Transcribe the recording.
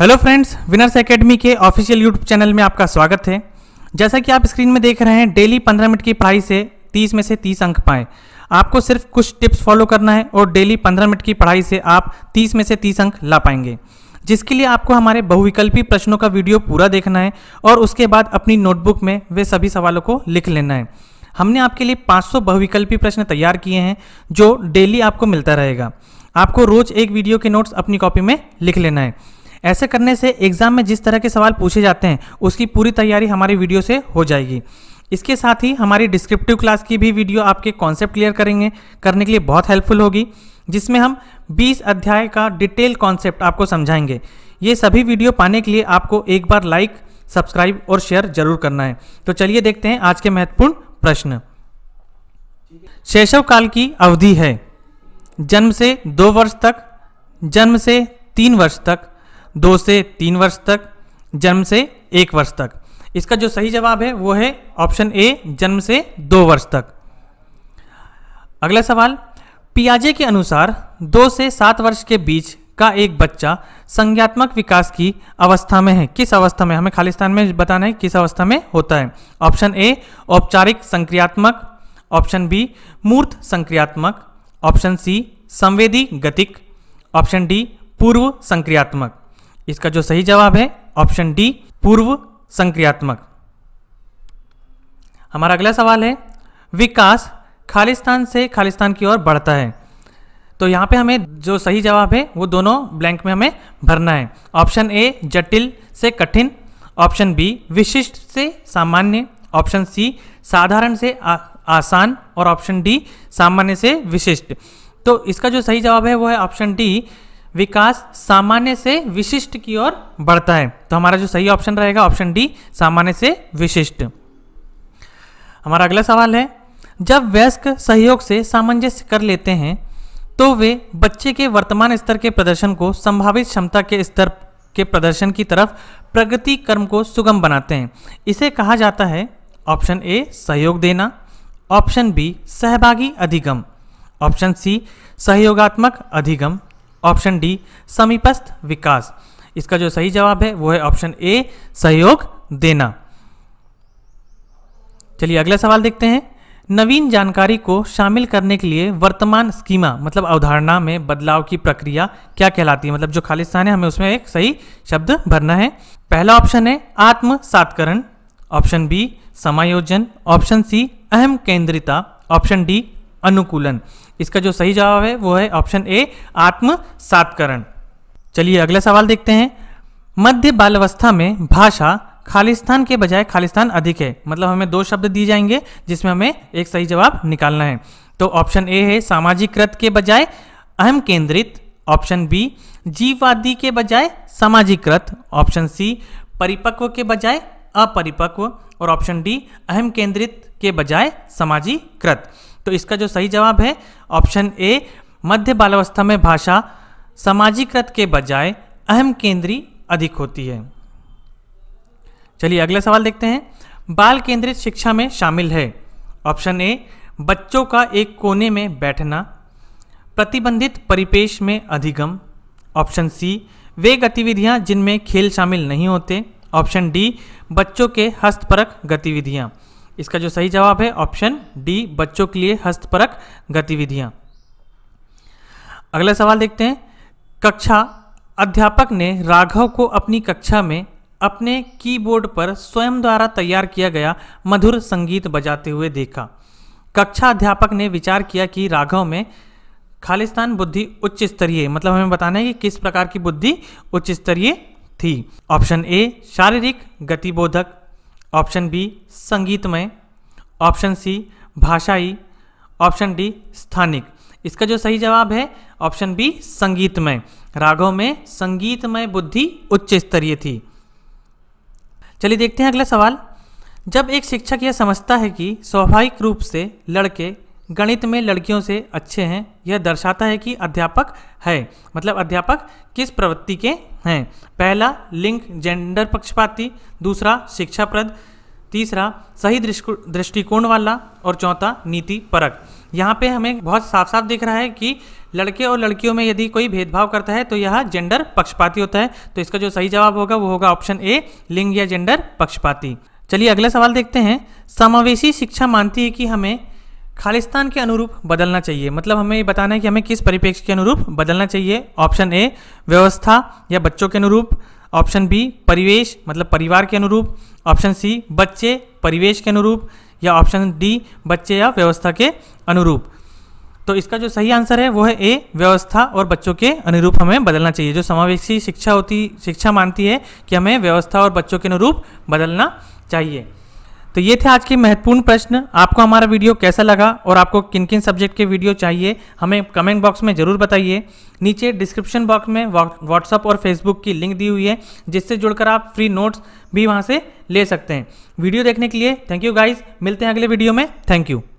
hello friends Winners Academy के official YouTube channel में आपका स्वागत है जैसा कि आप स्क्रीन में देख रहे हैं डेली 15 मिनट की पढ़ाई से 30 में से 30 अंक पाएं आपको सिर्फ कुछ टिप्स फॉलो करना है और डेली 15 मिनट की पढ़ाई से आप 30 में से 30 अंक ला पाएंगे जिसके लिए आपको हमारे बहुविकल्पी प्रश्नों का वीडियो पूरा देखना है और उसके बाद अपनी नोटबुक में वे सभी सवालों को लिख लेना है हमने आपके लिए 500 बहुविकल्पी प्रश्न तैयार किए हैं जो डेली आपको मिलता रहेगा आपको रोज एक वीडियो के नोट्स अपनी कॉपी में लिख लेना है ऐसे करने से एग्जाम में जिस तरह के सवाल पूछे जाते हैं उसकी पूरी तैयारी हमारी वीडियो से हो जाएगी इसके साथ ही हमारी डिस्क्रिप्टिव क्लास की भी वीडियो आपके कॉन्सेप्ट क्लियर करेंगे करने के लिए बहुत हेल्पफुल होगी जिसमें हम 20 अध्याय का डिटेल कॉन्सेप्ट आपको समझाएंगे ये सभी वीडियो पाने के लिए आपको एक बार लाइक सब्सक्राइब और शेयर जरूर करना है तो चलिए देखते हैं आज के महत्वपूर्ण प्रश्न शैशव काल की अवधि है जन्म से दो वर्ष तक जन्म से तीन वर्ष तक दो से तीन वर्ष तक जन्म से एक वर्ष तक इसका जो सही जवाब है वो है ऑप्शन ए जन्म से दो वर्ष तक अगला सवाल पियाजे के अनुसार दो से सात वर्ष के बीच का एक बच्चा संज्ञात्मक विकास की अवस्था में है किस अवस्था में हमें खालिस्तान में बताना है किस अवस्था में होता है ऑप्शन ए औपचारिक संक्रियात्मक ऑप्शन बी मूर्त संक्रियात्मक ऑप्शन सी संवेदी गतिक ऑप्शन डी पूर्व संक्रियात्मक इसका जो सही जवाब है ऑप्शन डी पूर्व संक्रियात्मक हमारा अगला सवाल है विकास खालिस्तान से खालिस्तान की ओर बढ़ता है तो यहां पे हमें जो सही जवाब है वो दोनों ब्लैंक में हमें भरना है ऑप्शन ए जटिल से कठिन ऑप्शन बी विशिष्ट से सामान्य ऑप्शन सी साधारण से आ, आसान और ऑप्शन डी सामान्य से विशिष्ट तो इसका जो सही जवाब है वो है ऑप्शन डी विकास सामान्य से विशिष्ट की ओर बढ़ता है तो हमारा जो सही ऑप्शन रहेगा ऑप्शन डी सामान्य से विशिष्ट हमारा अगला सवाल है जब वयस्क सहयोग से सामंजस्य कर लेते हैं तो वे बच्चे के वर्तमान स्तर के प्रदर्शन को संभावित क्षमता के स्तर के प्रदर्शन की तरफ प्रगति कर्म को सुगम बनाते हैं इसे कहा जाता है ऑप्शन ए सहयोग देना ऑप्शन बी सहभागी अधिगम ऑप्शन सी सहयोगात्मक अधिगम ऑप्शन डी समीपस्थ विकास इसका जो सही जवाब है वो है ऑप्शन ए सहयोग देना चलिए अगला सवाल देखते हैं नवीन जानकारी को शामिल करने के लिए वर्तमान स्कीमा मतलब अवधारणा में बदलाव की प्रक्रिया क्या कहलाती है मतलब जो खाली स्थान है हमें उसमें एक सही शब्द भरना है पहला ऑप्शन है आत्म सातकरण ऑप्शन बी समायोजन ऑप्शन सी अहम केंद्रिता ऑप्शन डी अनुकूलन इसका जो सही जवाब है वो है ऑप्शन ए आत्म सातकरण चलिए अगला सवाल देखते हैं मध्य बालावस्था में भाषा खालिस्तान के बजाय खालिस्तान अधिक है मतलब हमें दो शब्द दिए जाएंगे जिसमें हमें एक सही जवाब निकालना है तो ऑप्शन ए है सामाजिकृत के बजाय अहम केंद्रित ऑप्शन बी जीववादी के बजाय सामाजिकृत ऑप्शन सी परिपक्व के बजाय अपरिपक्व और ऑप्शन डी अहम केंद्रित के बजाय सामाजिकृत तो इसका जो सही जवाब है ऑप्शन ए मध्य बालावस्था में भाषा सामाजिकृत के बजाय अहम केंद्रीय अधिक होती है चलिए अगला सवाल देखते हैं बाल केंद्रित शिक्षा में शामिल है ऑप्शन ए बच्चों का एक कोने में बैठना प्रतिबंधित परिपेश में अधिगम ऑप्शन सी वे गतिविधियां जिनमें खेल शामिल नहीं होते ऑप्शन डी बच्चों के हस्तपरक गतिविधियां इसका जो सही जवाब है ऑप्शन डी बच्चों के लिए हस्तपरक गतिविधियां अगला सवाल देखते हैं कक्षा अध्यापक ने राघव को अपनी कक्षा में अपने कीबोर्ड पर स्वयं द्वारा तैयार किया गया मधुर संगीत बजाते हुए देखा कक्षा अध्यापक ने विचार किया कि राघव में खालिस्तान बुद्धि उच्च स्तरीय मतलब हमें बताना है कि किस प्रकार की बुद्धि उच्च स्तरीय थी ऑप्शन ए शारीरिक गतिबोधक ऑप्शन बी संगीतमय ऑप्शन सी भाषाई ऑप्शन डी स्थानिक इसका जो सही जवाब है ऑप्शन बी संगीतमय राघव में संगीतमय बुद्धि उच्च स्तरीय थी चलिए देखते हैं अगला सवाल जब एक शिक्षक यह समझता है कि स्वाभाविक रूप से लड़के गणित में लड़कियों से अच्छे हैं यह दर्शाता है कि अध्यापक है मतलब अध्यापक किस प्रवृत्ति के हैं पहला लिंग जेंडर पक्षपाती दूसरा शिक्षाप्रद तीसरा सही दृष्टिकोण वाला और चौथा नीति परक यहाँ पे हमें बहुत साफ साफ दिख रहा है कि लड़के और लड़कियों में यदि कोई भेदभाव करता है तो यह जेंडर पक्षपाती होता है तो इसका जो सही जवाब होगा वो होगा ऑप्शन ए लिंग या जेंडर पक्षपाती चलिए अगला सवाल देखते हैं समावेशी शिक्षा मानती है कि हमें खालिस्तान के अनुरूप बदलना चाहिए मतलब हमें ये बताना है कि हमें किस परिप्रेक्ष्य के अनुरूप बदलना चाहिए ऑप्शन ए व्यवस्था या बच्चों के अनुरूप ऑप्शन बी परिवेश मतलब परिवार के अनुरूप ऑप्शन सी बच्चे परिवेश के अनुरूप या ऑप्शन डी बच्चे या व्यवस्था के अनुरूप तो इसका जो सही आंसर है वो है ए व्यवस्था और बच्चों के अनुरूप हमें बदलना चाहिए जो समावेशी शिक्षा होती शिक्षा मानती है कि हमें व्यवस्था और बच्चों के अनुरूप बदलना चाहिए तो ये थे आज के महत्वपूर्ण प्रश्न आपको हमारा वीडियो कैसा लगा और आपको किन किन सब्जेक्ट के वीडियो चाहिए हमें कमेंट बॉक्स में ज़रूर बताइए नीचे डिस्क्रिप्शन बॉक्स में व्हाट्सअप और फेसबुक की लिंक दी हुई है जिससे जुड़कर आप फ्री नोट्स भी वहाँ से ले सकते हैं वीडियो देखने के लिए थैंक यू गाइज मिलते हैं अगले वीडियो में थैंक यू